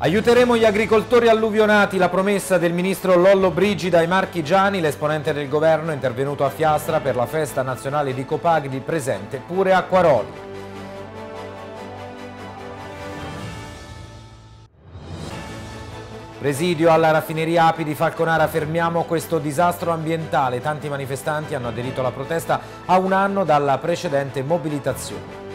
Aiuteremo gli agricoltori alluvionati, la promessa del ministro Lollo Brigida ai marchigiani, l'esponente del governo intervenuto a Fiastra per la festa nazionale di Copagri, presente pure a Quaroli. Presidio alla raffineria API di Falconara, fermiamo questo disastro ambientale. Tanti manifestanti hanno aderito alla protesta a un anno dalla precedente mobilitazione.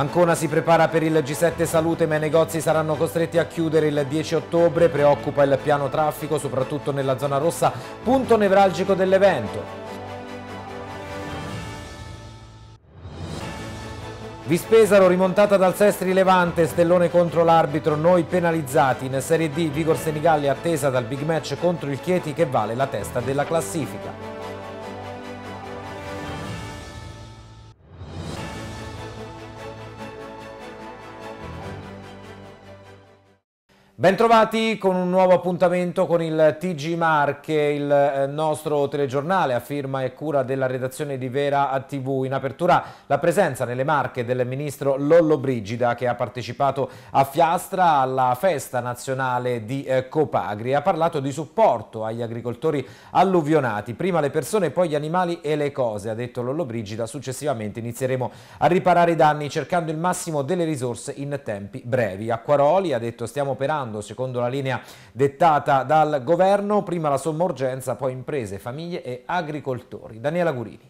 Ancona si prepara per il G7 Salute ma i negozi saranno costretti a chiudere il 10 ottobre, preoccupa il piano traffico soprattutto nella zona rossa, punto nevralgico dell'evento. Vispesaro rimontata dal Sestri Levante, Stellone contro l'arbitro, noi penalizzati. In Serie D Vigor Senigalli attesa dal big match contro il Chieti che vale la testa della classifica. Bentrovati con un nuovo appuntamento con il TG Marche, il eh, nostro telegiornale a firma e cura della redazione di Vera TV. In apertura la presenza nelle Marche del ministro Lollo Brigida che ha partecipato a Fiastra alla festa nazionale di eh, Copagri. Ha parlato di supporto agli agricoltori alluvionati, prima le persone, poi gli animali e le cose, ha detto Lollo Brigida. Successivamente inizieremo a riparare i danni cercando il massimo delle risorse in tempi brevi. Acquaroli ha detto stiamo operando lavorando secondo la linea dettata dal governo, prima la sommorgenza, poi imprese, famiglie e agricoltori. Daniela Gurini.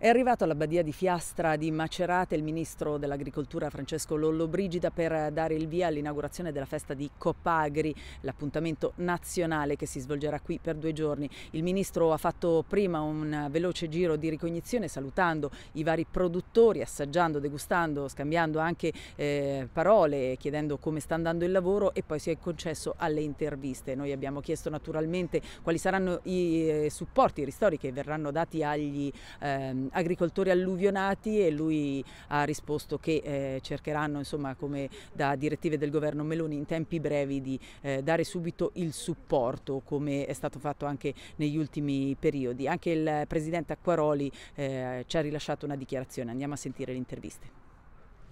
È arrivato alla badia di Fiastra di Macerate il ministro dell'agricoltura Francesco Lollobrigida per dare il via all'inaugurazione della festa di Copagri, l'appuntamento nazionale che si svolgerà qui per due giorni. Il ministro ha fatto prima un veloce giro di ricognizione salutando i vari produttori, assaggiando, degustando, scambiando anche eh, parole, chiedendo come sta andando il lavoro e poi si è concesso alle interviste. Noi abbiamo chiesto naturalmente quali saranno i eh, supporti, i ristori che verranno dati agli... Ehm, agricoltori alluvionati e lui ha risposto che eh, cercheranno, insomma, come da direttive del governo Meloni, in tempi brevi di eh, dare subito il supporto, come è stato fatto anche negli ultimi periodi. Anche il presidente Acquaroli eh, ci ha rilasciato una dichiarazione, andiamo a sentire le interviste.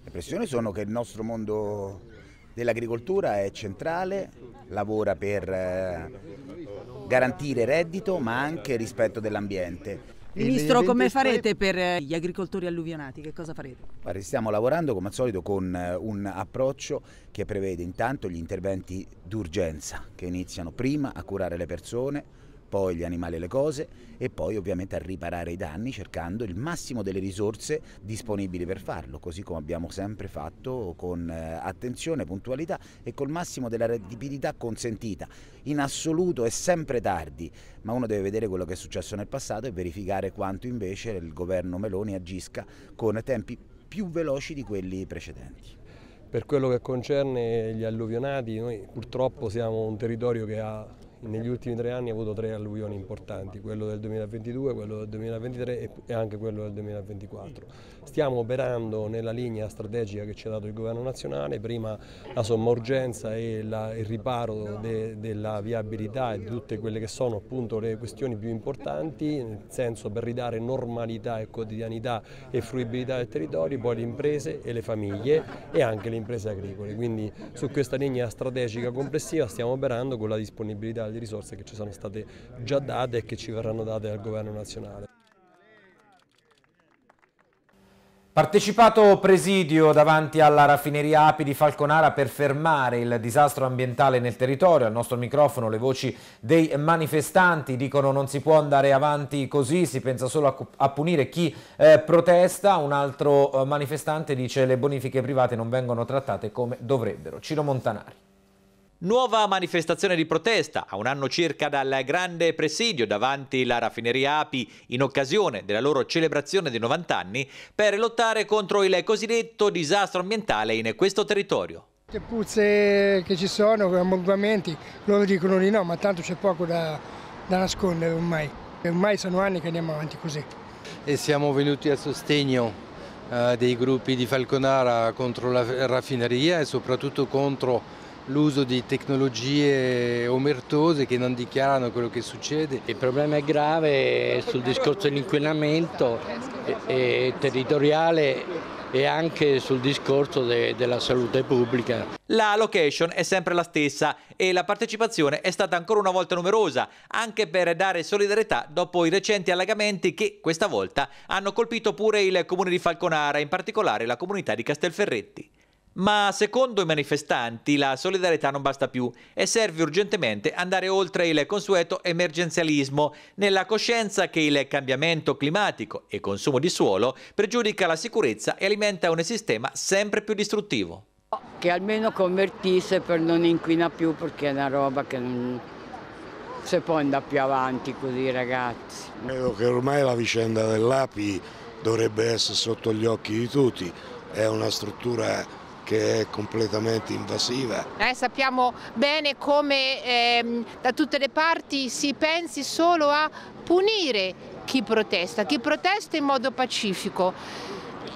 Le pressioni sono che il nostro mondo dell'agricoltura è centrale, lavora per eh, garantire reddito ma anche rispetto dell'ambiente. Ministro, come farete per eh, gli agricoltori alluvionati? Che cosa farete? stiamo lavorando come al solito con eh, un approccio che prevede intanto gli interventi d'urgenza che iniziano prima a curare le persone, poi gli animali e le cose e poi ovviamente a riparare i danni cercando il massimo delle risorse disponibili per farlo, così come abbiamo sempre fatto con eh, attenzione, puntualità e col massimo della rapidità consentita. In assoluto è sempre tardi, ma uno deve vedere quello che è successo nel passato e verificare quanto invece il governo Meloni agisca con tempi più veloci di quelli precedenti. Per quello che concerne gli alluvionati, noi purtroppo siamo un territorio che ha negli ultimi tre anni ha avuto tre alluvioni importanti, quello del 2022, quello del 2023 e anche quello del 2024. Stiamo operando nella linea strategica che ci ha dato il governo nazionale, prima la somma urgenza e la, il riparo de, della viabilità e di tutte quelle che sono appunto le questioni più importanti, nel senso per ridare normalità e quotidianità e fruibilità del territorio, poi le imprese e le famiglie e anche le imprese agricole. Quindi su questa linea strategica complessiva stiamo operando con la disponibilità di risorse che ci sono state già date e che ci verranno date dal governo nazionale. Partecipato presidio davanti alla raffineria API di Falconara per fermare il disastro ambientale nel territorio. Al nostro microfono le voci dei manifestanti dicono non si può andare avanti così, si pensa solo a, punire chi eh, protesta. Un altro eh, manifestante dice le bonifiche private non vengono trattate come dovrebbero. Ciro Montanari. Nuova manifestazione di protesta, a un anno circa dal grande presidio davanti alla raffineria API in occasione della loro celebrazione dei 90 anni per lottare contro il cosiddetto disastro ambientale in questo territorio. Le puzze che ci sono, gli ammonguamenti, loro dicono di no, ma tanto c'è poco da, da nascondere ormai. Ormai sono anni che andiamo avanti così. E siamo venuti a sostegno eh, dei gruppi di Falconara contro la raffineria e soprattutto contro l'uso di tecnologie omertose che non dichiarano quello che succede. Il problema è grave sul discorso dell'inquinamento territoriale e anche sul discorso de della salute pubblica. La location è sempre la stessa e la partecipazione è stata ancora una volta numerosa, anche per dare solidarietà dopo i recenti allagamenti che questa volta hanno colpito pure il comune di Falconara, in particolare la comunità di Castelferretti. Ma secondo i manifestanti la solidarietà non basta più e serve urgentemente andare oltre il consueto emergenzialismo nella coscienza che il cambiamento climatico e consumo di suolo pregiudica la sicurezza e alimenta un sistema sempre più distruttivo. Che almeno convertisse per non inquina più perché è una roba che non si può andare più avanti così ragazzi. Credo che ormai la vicenda dell'API dovrebbe essere sotto gli occhi di tutti, è una struttura che è completamente invasiva. Eh, sappiamo bene come ehm, da tutte le parti si pensi solo a punire chi protesta, chi protesta in modo pacifico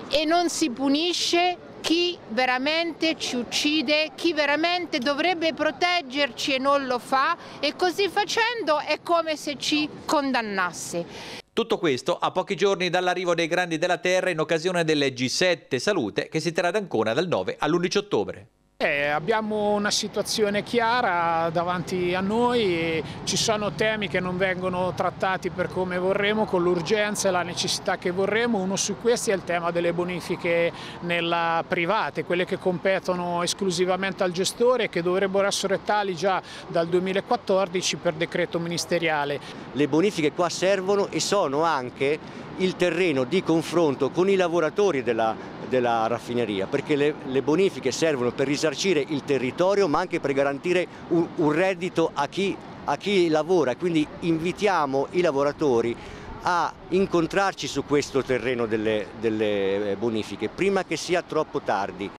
e non si punisce chi veramente ci uccide, chi veramente dovrebbe proteggerci e non lo fa e così facendo è come se ci condannasse. Tutto questo a pochi giorni dall'arrivo dei grandi della Terra in occasione delle G7 Salute che si terrà ad Ancona dal 9 all'11 ottobre. Eh, abbiamo una situazione chiara davanti a noi, ci sono temi che non vengono trattati per come vorremmo, con l'urgenza e la necessità che vorremmo, uno su questi è il tema delle bonifiche nella private, quelle che competono esclusivamente al gestore e che dovrebbero essere tali già dal 2014 per decreto ministeriale. Le bonifiche qua servono e sono anche il terreno di confronto con i lavoratori della della raffineria, perché le, le, bonifiche servono per risarcire il territorio ma anche per garantire un, un reddito a chi, a chi lavora, quindi invitiamo i lavoratori a incontrarci su questo terreno delle, delle, eh, bonifiche prima che sia troppo tardi.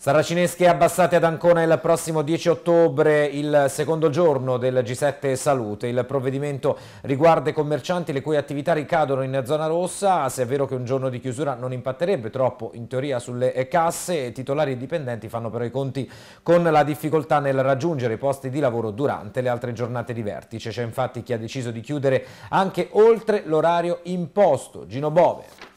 Saracinesche abbassate ad Ancona il prossimo 10 ottobre, il secondo giorno del G7 Salute. Il provvedimento riguarda i commercianti le cui attività ricadono in zona rossa, se è vero che un giorno di chiusura non impatterebbe troppo in teoria sulle casse, titolari e dipendenti fanno però i conti con la difficoltà nel raggiungere i posti di lavoro durante le altre giornate di vertice. C'è infatti chi ha deciso di chiudere anche oltre l'orario imposto. Gino Bove.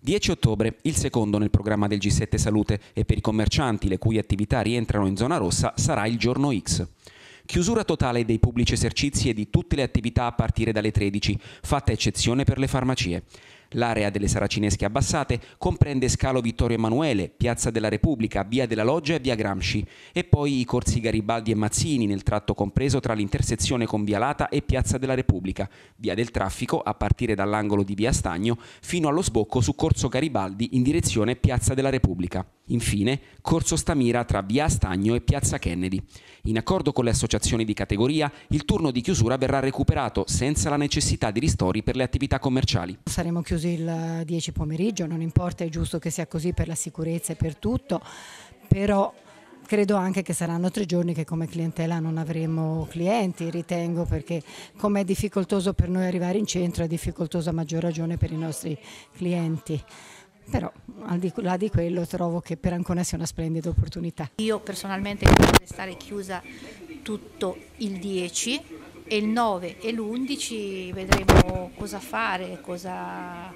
10 ottobre, il secondo nel programma del G7 Salute e per i commercianti le cui attività rientrano in zona rossa sarà il giorno X. Chiusura totale dei pubblici esercizi e di tutte le attività a partire dalle 13, fatta eccezione per le farmacie. L'area delle Saracinesche abbassate comprende Scalo Vittorio Emanuele, Piazza della Repubblica, Via della Loggia e Via Gramsci e poi i corsi Garibaldi e Mazzini nel tratto compreso tra l'intersezione con Via Lata e Piazza della Repubblica, Via del Traffico a partire dall'angolo di Via Stagno fino allo sbocco su Corso Garibaldi in direzione Piazza della Repubblica. Infine, Corso Stamira tra Via Stagno e Piazza Kennedy. In accordo con le associazioni di categoria, il turno di chiusura verrà recuperato senza la necessità di ristori per le attività commerciali. Saremo chiusi chiusi il 10 pomeriggio, non importa, è giusto che sia così per la sicurezza e per tutto, però credo anche che saranno tre giorni che come clientela non avremo clienti, ritengo, perché come è difficoltoso per noi arrivare in centro è difficoltoso a maggior ragione per i nostri clienti. Però al di là di quello trovo che per Ancona sia una splendida opportunità. Io personalmente credo di stare chiusa tutto il 10 e il 9 e l'11 vedremo cosa fare, cosa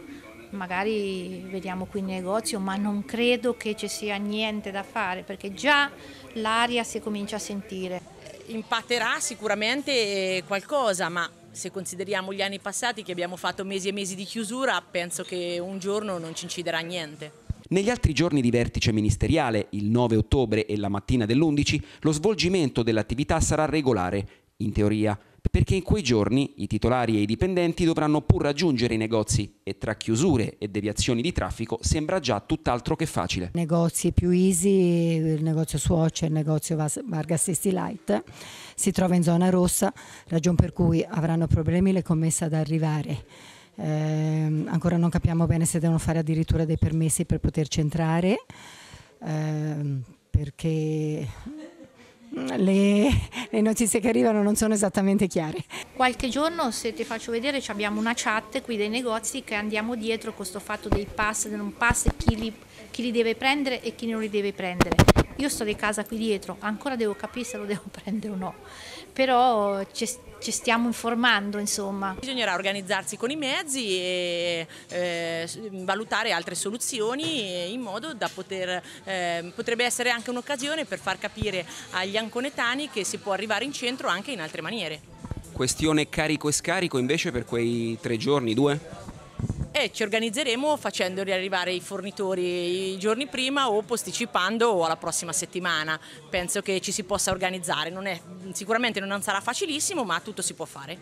magari vediamo qui in negozio, ma non credo che ci sia niente da fare perché già l'aria si comincia a sentire. Impatterà sicuramente qualcosa, ma se consideriamo gli anni passati che abbiamo fatto mesi e mesi di chiusura, penso che un giorno non ci inciderà niente. Negli altri giorni di vertice ministeriale, il 9 ottobre e la mattina dell'11, lo svolgimento dell'attività sarà regolare, in teoria perché in quei giorni i titolari e i dipendenti dovranno pur raggiungere i negozi e tra chiusure e deviazioni di traffico sembra già tutt'altro che facile. Negozi più easy, il negozio Swatch e il negozio Vargas 60 Light si trova in zona rossa, ragion per cui avranno problemi le commesse ad arrivare. Eh, ancora non capiamo bene se devono fare addirittura dei permessi per poterci entrare, eh, perché le, le, notizie che arrivano non sono esattamente chiare. Qualche giorno, se ti faccio vedere, abbiamo una chat qui dei negozi che andiamo dietro con questo fatto dei pass, dei non pass, chi li, chi li deve prendere e chi non li deve prendere. Io sto di casa qui dietro, ancora devo capire se lo devo prendere o no però ci, ci stiamo informando insomma. Bisognerà organizzarsi con i mezzi e eh, valutare altre soluzioni in modo da poter, eh, potrebbe essere anche un'occasione per far capire agli anconetani che si può arrivare in centro anche in altre maniere. Questione carico e scarico invece per quei tre giorni, due? e ci organizzeremo facendoli arrivare i fornitori i giorni prima o posticipando o alla prossima settimana. Penso che ci si possa organizzare, non è, sicuramente non sarà facilissimo ma tutto si può fare.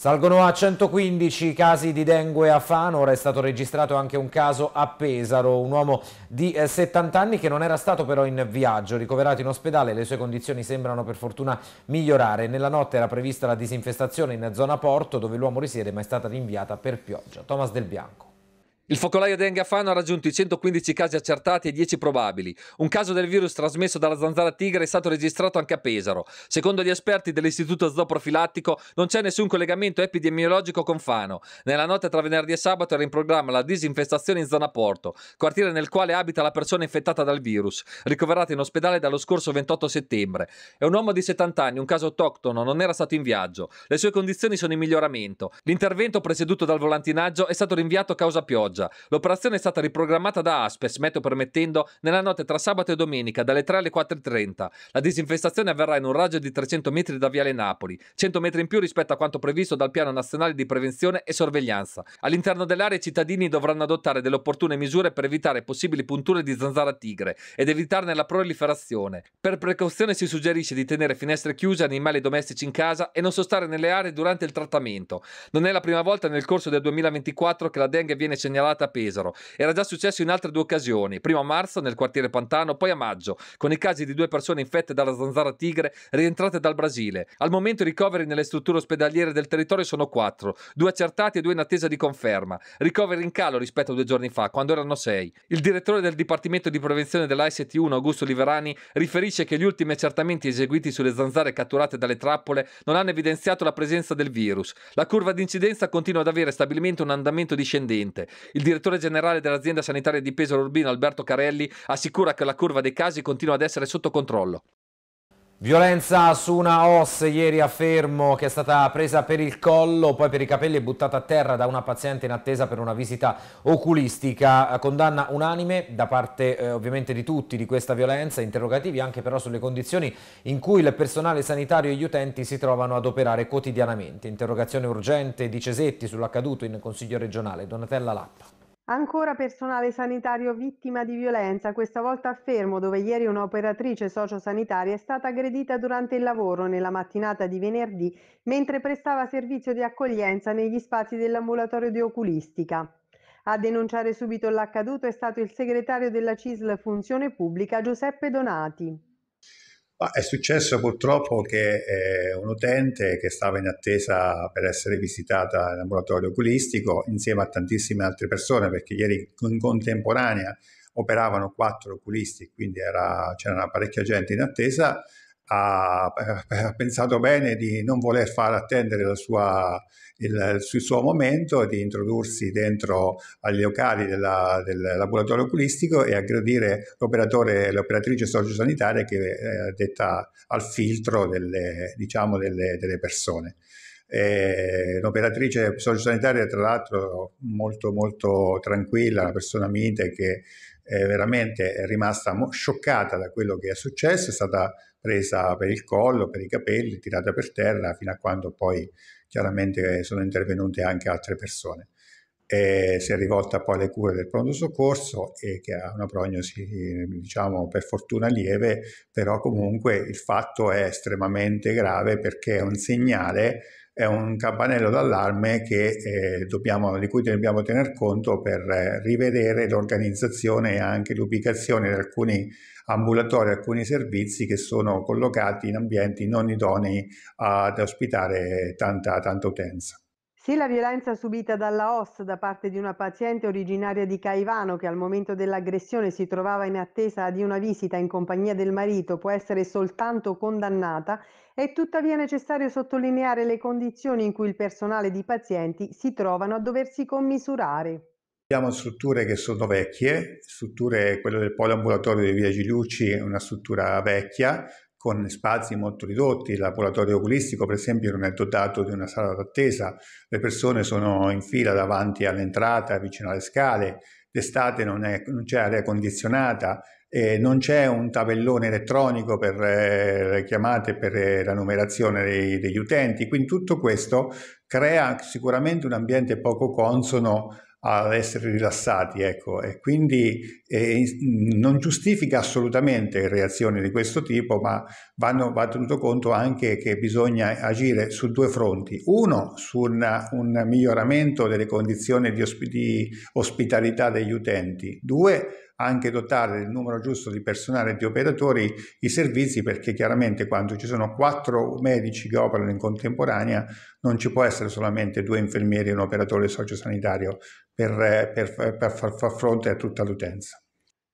Salgono a 115 casi di dengue a Fano, ora è stato registrato anche un caso a Pesaro, un uomo di 70 eh, anni che non era stato però in viaggio, ricoverato in ospedale, le sue condizioni sembrano per fortuna migliorare. Nella notte era prevista la disinfestazione in zona porto dove l'uomo risiede ma è stata rinviata per pioggia. Thomas Del Bianco. Il focolaio Dengue a Fano ha raggiunto i 115 casi accertati e 10 probabili. Un caso del virus trasmesso dalla zanzara tigre è stato registrato anche a Pesaro. Secondo gli esperti dell'Istituto Zooprofilattico non c'è nessun collegamento epidemiologico con Fano. Nella notte tra venerdì e sabato era in programma la disinfestazione in zona Porto, quartiere nel quale abita la persona infettata dal virus, ricoverata in ospedale dallo scorso 28 settembre. È un uomo di 70 anni, un caso autoctono, non era stato in viaggio. Le sue condizioni sono in miglioramento. L'intervento presieduto dal volantinaggio è stato rinviato a causa pioggia. Perugia. L'operazione è stata riprogrammata da Aspes, meteo permettendo, nella notte tra sabato e domenica, dalle 3 alle 4.30. La disinfestazione avverrà in un raggio di 300 metri da Viale Napoli, 100 metri in più rispetto a quanto previsto dal Piano Nazionale di Prevenzione e Sorveglianza. All'interno dell'area i cittadini dovranno adottare delle opportune misure per evitare possibili punture di zanzara tigre ed evitarne la proliferazione. Per precauzione si suggerisce di tenere finestre chiuse, animali domestici in casa e non sostare nelle aree durante il trattamento. Non è la prima volta nel corso del 2024 che la dengue viene segnalata scalata a Pesaro. Era già successo in altre due occasioni, prima a marzo nel quartiere Pantano, poi a maggio, con i casi di due persone infette dalla zanzara tigre rientrate dal Brasile. Al momento i ricoveri nelle strutture ospedaliere del territorio sono quattro, due accertati e due in attesa di conferma. Ricoveri in calo rispetto a due giorni fa, quando erano sei. Il direttore del Dipartimento di Prevenzione dell'AST1, Augusto Liverani, riferisce che gli ultimi accertamenti eseguiti sulle zanzare catturate dalle trappole non hanno evidenziato la presenza del virus. La curva di incidenza continua ad avere stabilmente un andamento discendente. Il direttore generale dell'azienda sanitaria di Pesaro Urbino, Alberto Carelli, assicura che la curva dei casi continua ad essere sotto controllo. Violenza su una OS ieri a Fermo che è stata presa per il collo, poi per i capelli e buttata a terra da una paziente in attesa per una visita oculistica. Condanna unanime da parte eh, ovviamente di tutti di questa violenza, interrogativi anche però sulle condizioni in cui il personale sanitario e gli utenti si trovano ad operare quotidianamente. Interrogazione urgente di Cesetti sull'accaduto in Consiglio regionale. Donatella Lappa. Ancora personale sanitario vittima di violenza, questa volta a Fermo, dove ieri un'operatrice sociosanitaria è stata aggredita durante il lavoro nella mattinata di venerdì mentre prestava servizio di accoglienza negli spazi dell'ambulatorio di oculistica. A denunciare subito l'accaduto è stato il segretario della CISL Funzione Pubblica Giuseppe Donati è successo purtroppo che eh, un utente che stava in attesa per essere visitata in ambulatorio oculistico insieme a tantissime altre persone, perché ieri in contemporanea operavano quattro oculisti, quindi era, c'era parecchia gente in attesa, ha, eh, eh, ha, pensato bene di non voler far attendere sua, il, il, suo momento, di introdursi dentro agli locali della, del laboratorio oculistico e aggredire l'operatore, l'operatrice sociosanitaria che è eh, detta al filtro delle, diciamo, delle, delle persone. E un'operatrice sociosanitaria, tra l'altro, molto, molto tranquilla, una persona mite che veramente è rimasta scioccata da quello che è successo, è stata presa per il collo, per i capelli, tirata per terra, fino a quando poi chiaramente sono intervenute anche altre persone. E si è rivolta poi alle cure del pronto soccorso e che ha una prognosi, diciamo, per fortuna lieve, però comunque il fatto è estremamente grave perché è un segnale è un campanello d'allarme che, eh, dobbiamo, di cui dobbiamo tener conto per eh, rivedere l'organizzazione e anche l'ubicazione di alcuni ambulatori, alcuni servizi che sono collocati in ambienti non idonei ad ospitare tanta, tanta utenza. Sì, la violenza subita dalla OS da parte di una paziente originaria di Caivano che al momento dell'aggressione si trovava in attesa di una visita in compagnia del marito può essere soltanto condannata è tuttavia necessario sottolineare le condizioni in cui il personale di pazienti si trovano a doversi commisurare. Abbiamo strutture che sono vecchie, strutture, quello del poliambulatorio di Via Gigliucci è una struttura vecchia, con spazi molto ridotti, il laboratorio oculistico per esempio non è dotato di una sala d'attesa, le persone sono in fila davanti all'entrata, vicino alle scale, d'estate non, non c'è aria condizionata, eh, non c'è un tabellone elettronico per eh, le chiamate, per eh, la numerazione dei, degli utenti, quindi tutto questo crea sicuramente un ambiente poco consono ad essere rilassati, ecco, e quindi eh, non giustifica assolutamente reazioni di questo tipo, ma vanno, va tenuto conto anche che bisogna agire su due fronti. Uno, su una, un miglioramento delle condizioni di, osp- di ospitalità degli utenti. Due, anche dotare del numero giusto di personale e di operatori i servizi perché chiaramente quando ci sono quattro medici che operano in contemporanea non ci può essere solamente due infermieri e un operatore sociosanitario per, per, per far, far fronte a tutta l'utenza.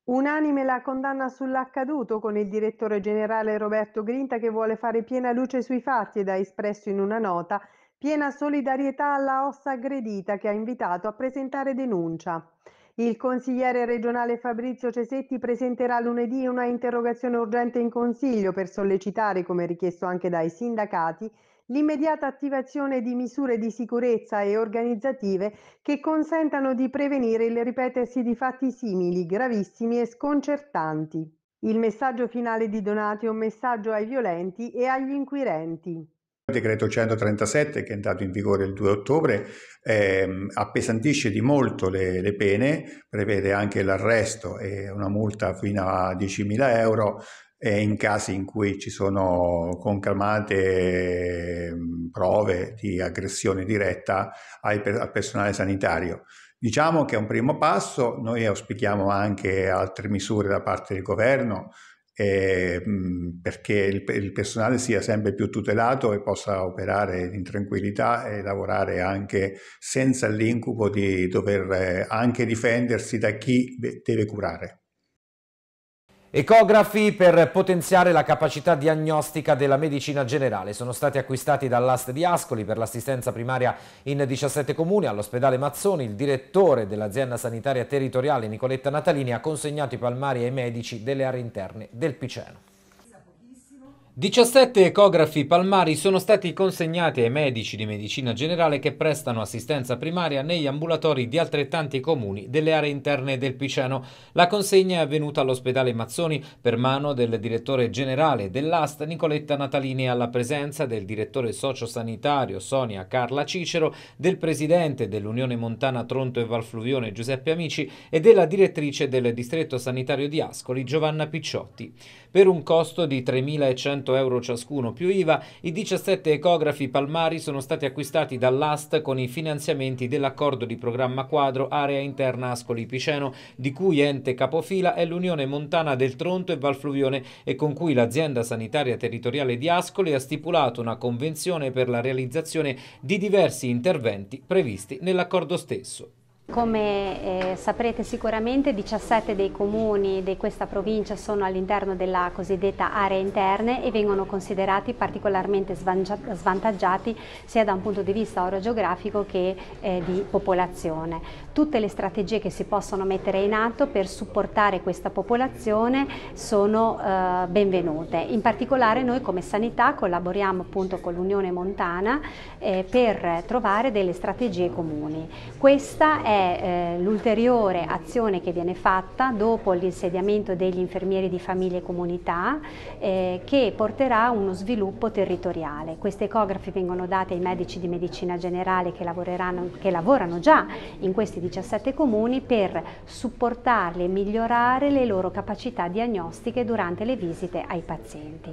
Unanime la condanna sull'accaduto con il direttore generale Roberto Grinta che vuole fare piena luce sui fatti ed ha espresso in una nota piena solidarietà alla ossa aggredita che ha invitato a presentare denuncia. Il consigliere regionale Fabrizio Cesetti presenterà lunedì una interrogazione urgente in Consiglio per sollecitare, come richiesto anche dai sindacati, l'immediata attivazione di misure di sicurezza e organizzative che consentano di prevenire il ripetersi di fatti simili, gravissimi e sconcertanti. Il messaggio finale di Donati è un messaggio ai violenti e agli inquirenti. Il decreto 137, che è entrato in vigore il 2 ottobre, ehm, appesantisce di molto le, le, pene, prevede anche l'arresto e una multa fino a 10.000 euro eh, in casi in cui ci sono conclamate ehm, prove di aggressione diretta al, al personale sanitario. Diciamo che è un primo passo, noi auspichiamo anche altre misure da parte del governo, eh, perché il, il, personale sia sempre più tutelato e possa operare in tranquillità e lavorare anche senza l'incubo di dover eh, anche difendersi da chi deve curare. Ecografi per potenziare la capacità diagnostica della medicina generale sono stati acquistati dall'AST di Ascoli per l'assistenza primaria in 17 comuni all'ospedale Mazzoni. Il direttore dell'azienda sanitaria territoriale Nicoletta Natalini ha consegnato i palmari ai medici delle aree interne del Piceno. 17 ecografi palmari sono stati consegnati ai medici di medicina generale che prestano assistenza primaria negli ambulatori di altrettanti comuni delle aree interne del Piceno. La consegna è avvenuta all'ospedale Mazzoni per mano del direttore generale dell'AST Nicoletta Natalini alla presenza del direttore sociosanitario Sonia Carla Cicero, del presidente dell'Unione Montana Tronto e Valfluvione Giuseppe Amici e della direttrice del distretto sanitario di Ascoli Giovanna Picciotti. Per un costo di 3.100 100 euro ciascuno più IVA, i 17 ecografi palmari sono stati acquistati dall'AST con i finanziamenti dell'accordo di programma quadro Area Interna Ascoli Piceno, di cui ente capofila è l'Unione Montana del Tronto e Valfluvione e con cui l'azienda sanitaria territoriale di Ascoli ha stipulato una convenzione per la realizzazione di diversi interventi previsti nell'accordo stesso. Come eh, saprete sicuramente 17 dei comuni di questa provincia sono all'interno della cosiddetta area interne e vengono considerati particolarmente svantaggiati sia da un punto di vista orogeografico che eh, di popolazione. Tutte le strategie che si possono mettere in atto per supportare questa popolazione sono eh, benvenute. In particolare noi come sanità collaboriamo appunto con l'Unione Montana eh, per trovare delle strategie comuni. Questa è eh, l'ulteriore azione che viene fatta dopo l'insediamento degli infermieri di famiglia e comunità eh, che porterà a uno sviluppo territoriale. Queste ecografi vengono date ai medici di medicina generale che, che lavorano già in questi 17 comuni per supportarli e migliorare le loro capacità diagnostiche durante le visite ai pazienti.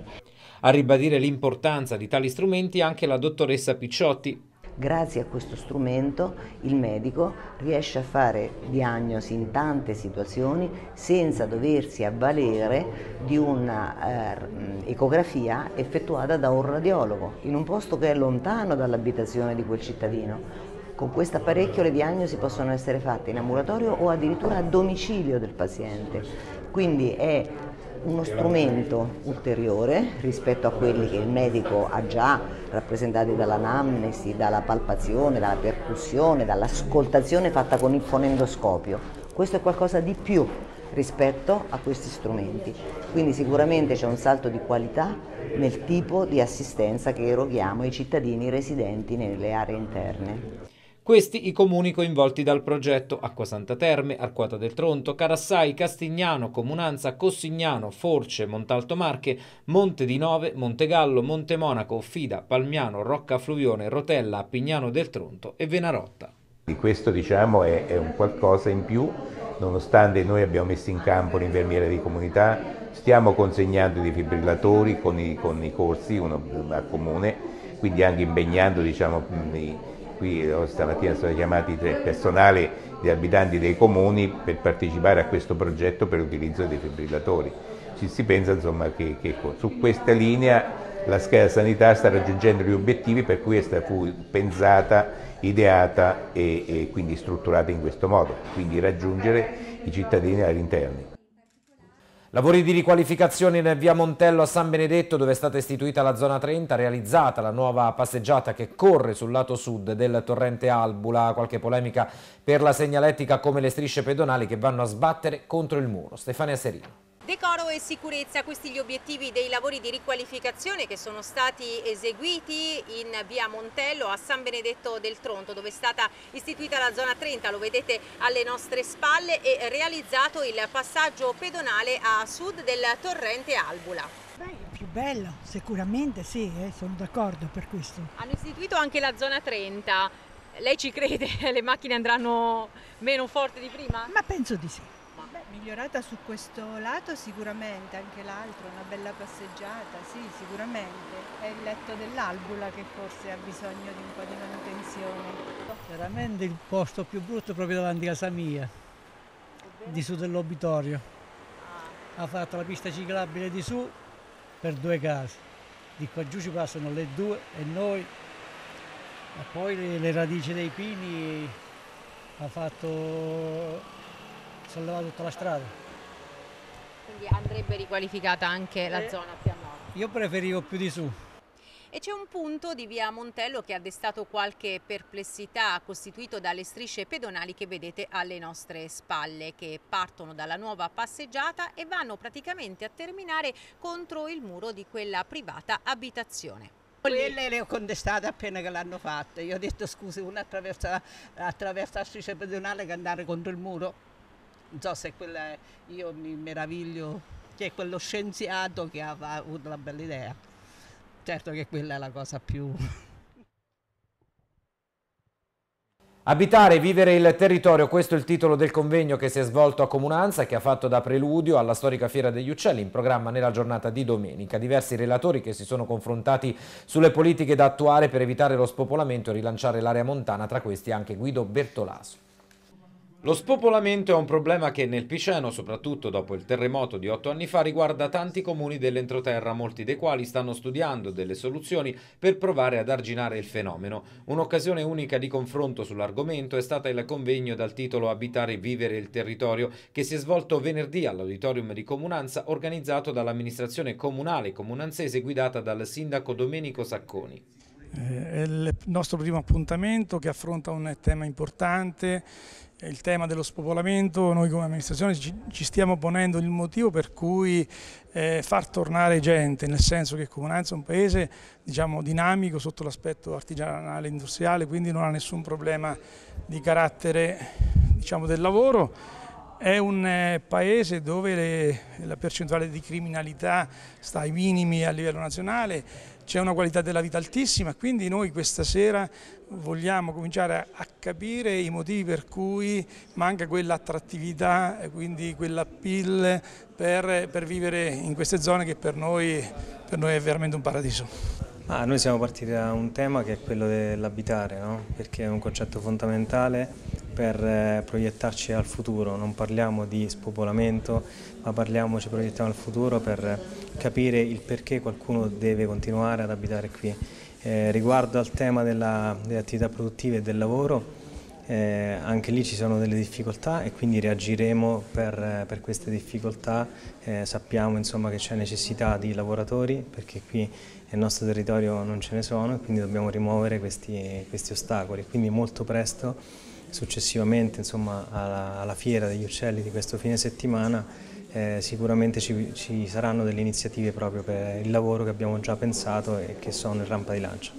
A ribadire l'importanza di tali strumenti anche la dottoressa Picciotti, Grazie a questo strumento il medico riesce a fare diagnosi in tante situazioni senza doversi avvalere di un'ecografia eh, effettuata da un radiologo in un posto che è lontano dall'abitazione di quel cittadino. Con questo apparecchio le diagnosi possono essere fatte in ambulatorio o addirittura a domicilio del paziente. Quindi è uno strumento ulteriore rispetto a quelli che il medico ha già rappresentati dall'anamnesi, dalla palpazione, dalla percussione, dall'ascoltazione fatta con il fonendoscopio. Questo è qualcosa di più rispetto a questi strumenti. Quindi sicuramente c'è un salto di qualità nel tipo di assistenza che eroghiamo ai cittadini residenti nelle aree interne. Questi i comuni coinvolti dal progetto Acqua Santa Terme, Arquata del Tronto, Carassai, Castignano, Comunanza, Cossignano, Force, Montalto Marche, Monte di Nove, Montegallo, Monaco, Fida, Palmiano, Rocca Fluvione, Rotella, Pignano del Tronto e Venarotta. Questo diciamo è, è un qualcosa in più, nonostante noi abbiamo messo in campo l'infermiera di comunità, stiamo consegnando i defibrillatori con i, con i corsi uno, a comune, quindi anche impegnando diciamo, i, qui oh, stamattina sono chiamati tre personali di abitanti dei comuni per partecipare a questo progetto per l'utilizzo dei defibrillatori. Ci si pensa insomma che, che su questa linea la scheda sanità sta raggiungendo gli obiettivi per cui fu pensata, ideata e, e quindi strutturata in questo modo, quindi raggiungere i cittadini all'interno. Lavori di riqualificazione nel via Montello a San Benedetto dove è stata istituita la zona 30, realizzata la nuova passeggiata che corre sul lato sud del torrente Albula, qualche polemica per la segnalettica come le strisce pedonali che vanno a sbattere contro il muro. Stefania Serino. Decoro e sicurezza, questi gli obiettivi dei lavori di riqualificazione che sono stati eseguiti in via Montello a San Benedetto del Tronto dove è stata istituita la zona 30, lo vedete alle nostre spalle e realizzato il passaggio pedonale a sud del torrente Albula. Beh, più bello, sicuramente sì, eh, sono d'accordo per questo. Hanno istituito anche la zona 30, lei ci crede? Le macchine andranno meno forti di prima? Ma penso di sì migliorata su questo lato sicuramente, anche l'altro, una bella passeggiata, sì, sicuramente. È il letto dell'albula che forse ha bisogno di un po' di manutenzione. Veramente il posto più brutto è proprio davanti a casa mia, di su dell'obitorio. Ah. Ha fatto la pista ciclabile di su per due case. Di qua giù ci passano le due e noi. E poi le, le radici dei pini ha fatto sollevato tutta la strada. Quindi andrebbe riqualificata anche la eh, zona più a nord? Io preferivo più di su. E c'è un punto di via Montello che ha destato qualche perplessità, costituito dalle strisce pedonali che vedete alle nostre spalle, che partono dalla nuova passeggiata e vanno praticamente a terminare contro il muro di quella privata abitazione. Quelle le ho contestate appena che l'hanno fatta. Io ho detto scusi, una attraversa, attraversa la striscia pedonale che andare contro il muro non so se quella è, io mi meraviglio che è quello scienziato che ha, avuto la bella idea. Certo che quella è la cosa più... Abitare e vivere il territorio, questo è il titolo del convegno che si è svolto a Comunanza che ha fatto da preludio alla storica Fiera degli Uccelli in programma nella giornata di domenica. Diversi relatori che si sono confrontati sulle politiche da attuare per evitare lo spopolamento e rilanciare l'area montana, tra questi anche Guido Bertolaso. Lo spopolamento è un problema che nel Piceno, soprattutto dopo il terremoto di otto anni fa, riguarda tanti comuni dell'entroterra, molti dei quali stanno studiando delle soluzioni per provare ad arginare il fenomeno. Un'occasione unica di confronto sull'argomento è stata il convegno dal titolo Abitare e vivere il territorio, che si è svolto venerdì all'auditorium di Comunanza, organizzato dall'amministrazione comunale comunanzese guidata dal sindaco Domenico Sacconi. Eh, è il nostro primo appuntamento che affronta un tema importante il tema dello spopolamento, noi come amministrazione ci, stiamo ponendo il motivo per cui eh, far tornare gente, nel senso che Comunanza è un paese diciamo, dinamico sotto l'aspetto artigianale e industriale, quindi non ha nessun problema di carattere diciamo, del lavoro. È un eh, paese dove le, la percentuale di criminalità sta ai minimi a livello nazionale c'è una qualità della vita altissima, quindi noi questa sera vogliamo cominciare a capire i motivi per cui manca quell'attrattività, quindi quell'appeal per, per, vivere in queste zone che per noi, per noi è veramente un paradiso. Ah, noi siamo partiti da un tema che è quello dell'abitare, no? perché è un concetto fondamentale per eh, proiettarci al futuro, non parliamo di spopolamento, ma parliamo, ci proiettiamo al futuro per capire il perché qualcuno deve continuare ad abitare qui. Eh, riguardo al tema della, delle attività produttive e del lavoro, eh, anche lì ci sono delle difficoltà e quindi reagiremo per, per queste difficoltà. Eh, sappiamo insomma, che c'è necessità di lavoratori perché qui nel nostro territorio non ce ne sono e quindi dobbiamo rimuovere questi, questi ostacoli. Quindi molto presto, successivamente insomma, alla, alla fiera degli uccelli di questo fine settimana, eh, sicuramente ci, ci saranno delle iniziative proprio per il lavoro che abbiamo già pensato e che sono in rampa di lancio.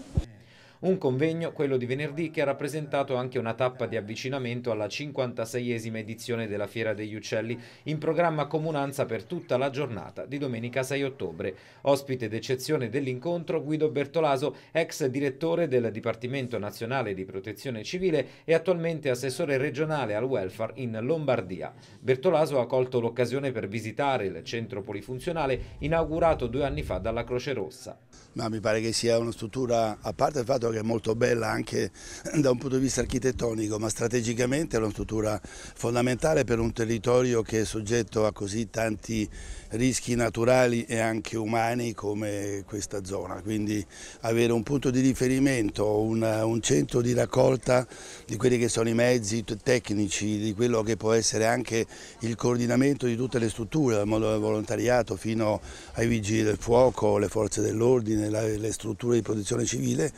Un convegno, quello di venerdì, che ha rappresentato anche una tappa di avvicinamento alla 56esima edizione della Fiera degli Uccelli, in programma comunanza per tutta la giornata di domenica 6 ottobre. Ospite d'eccezione dell'incontro Guido Bertolaso, ex direttore del Dipartimento Nazionale di Protezione Civile e attualmente assessore regionale al welfare in Lombardia. Bertolaso ha colto l'occasione per visitare il centro polifunzionale inaugurato due anni fa dalla Croce Rossa. Ma mi pare che sia una struttura, a parte il fatto che che è molto bella anche da un punto di vista architettonico, ma strategicamente è una struttura fondamentale per un territorio che è soggetto a così tanti rischi naturali e anche umani come questa zona. Quindi avere un punto di riferimento, un, un centro di raccolta di quelli che sono i mezzi tecnici, di quello che può essere anche il coordinamento di tutte le strutture, dal mondo del volontariato fino ai vigili del fuoco, le forze dell'ordine, le strutture di protezione civile,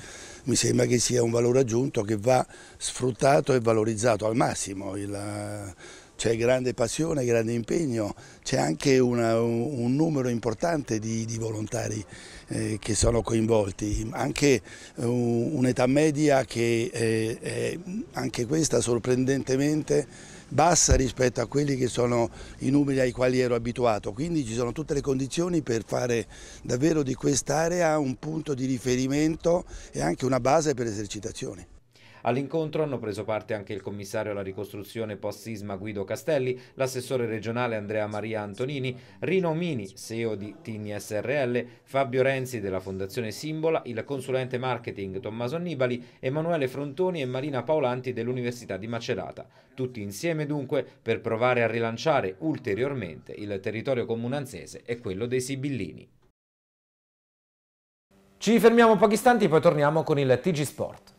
mi sembra che sia un valore aggiunto che va sfruttato e valorizzato al massimo. Il, c'è grande passione, grande impegno, c'è anche una, un numero importante di, di volontari eh, che sono coinvolti, anche uh, un'età media che eh, è anche questa sorprendentemente bassa rispetto a quelli che sono i numeri ai quali ero abituato, quindi ci sono tutte le condizioni per fare davvero di quest'area un punto di riferimento e anche una base per esercitazioni. All'incontro hanno preso parte anche il commissario alla ricostruzione post-sisma Guido Castelli, l'assessore regionale Andrea Maria Antonini, Rino Mini, CEO di Tini SRL, Fabio Renzi della Fondazione Simbola, il consulente marketing Tommaso Annibali, Emanuele Frontoni e Marina Paolanti dell'Università di Macerata. Tutti insieme dunque per provare a rilanciare ulteriormente il territorio comunanzese e quello dei Sibillini. Ci fermiamo pochi istanti, e poi torniamo con il TG Sport.